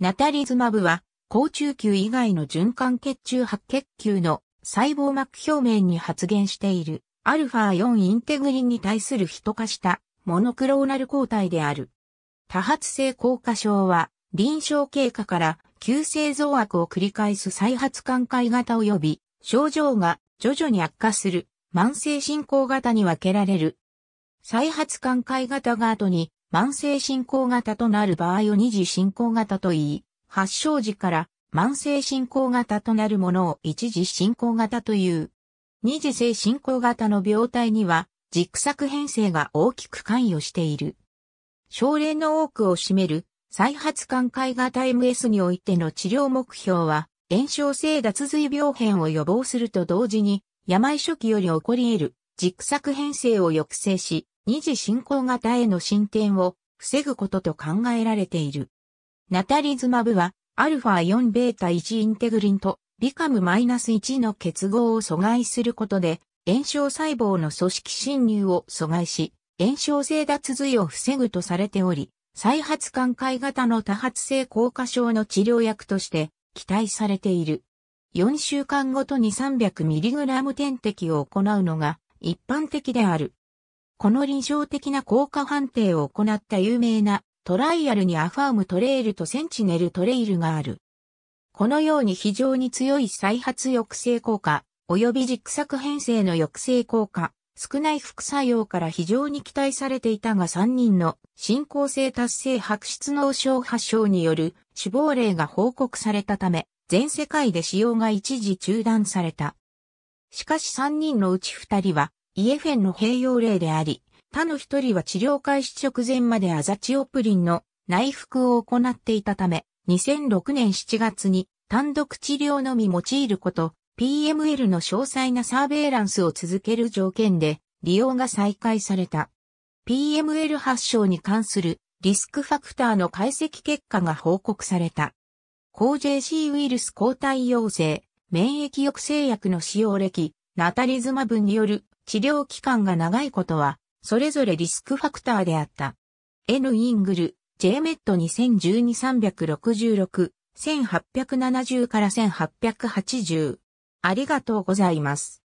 ナタリズマブは、高中球以外の循環血中白血球の細胞膜表面に発現している、アルファ4インテグリンに対する人化したモノクローナル抗体である。多発性硬化症は、臨床経過から急性増悪を繰り返す再発寛解型及び、症状が徐々に悪化する慢性進行型に分けられる。再発寛解型が後に慢性進行型となる場合を二次進行型と言い、発症時から慢性進行型となるものを一次進行型という。二次性進行型の病態には、軸索変性が大きく関与している。症例の多くを占める再発寛解型 MS においての治療目標は、炎症性脱髄病変を予防すると同時に、病初期より起こり得る軸索変性を抑制し、二次進行型への進展を防ぐことと考えられている。ナタリズマブは、アルファ4ベータ1インテグリンとビカムマイナス1の結合を阻害することで、炎症細胞の組織侵入を阻害し、炎症性脱髄を防ぐとされており、再発寛解型の多発性硬化症の治療薬として期待されている。4週間ごとに 300mg 点滴を行うのが一般的である。この臨床的な効果判定を行った有名なトライアルにアファームトレイルとセンチネルトレイルがある。このように非常に強い再発抑制効果、及び軸作編成の抑制効果、少ない副作用から非常に期待されていたが3人の進行性達成白質脳症発症による死亡例が報告されたため、全世界で使用が一時中断された。しかし3人のうち2人はイエフェンの併用例であり、他の一人は治療開始直前までアザチオプリンの内服を行っていたため、2006年7月に単独治療のみ用いること、PML の詳細なサーベイランスを続ける条件で利用が再開された。PML 発症に関するリスクファクターの解析結果が報告された。抗 JC ウイルス抗体陽性、免疫抑制薬の使用歴、ナタリズマブによる治療期間が長いことは、それぞれリスクファクターであった。N イングル、J メット2012366、1870から1880。ありがとうございます。